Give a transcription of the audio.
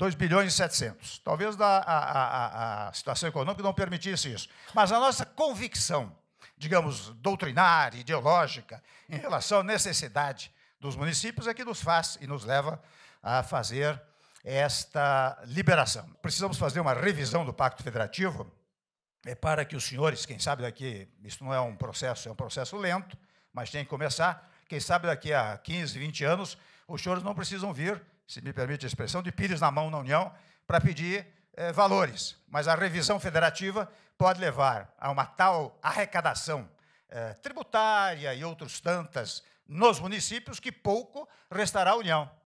2 bilhões e 700. Talvez a, a, a, situação econômica não permitisse isso. Mas a nossa convicção, digamos, doutrinária, ideológica, em relação à necessidade dos municípios é que nos faz e nos leva a fazer esta liberação. Precisamos fazer uma revisão do Pacto Federativo é para que os senhores, quem sabe daqui, isso não é um processo, é um processo lento, mas tem que começar, quem sabe daqui a 15, 20 anos, os choros não precisam vir, se me permite a expressão, de pires na mão na União para pedir eh, valores. Mas a revisão federativa pode levar a uma tal arrecadação eh, tributária e outros tantas nos municípios que pouco restará à União.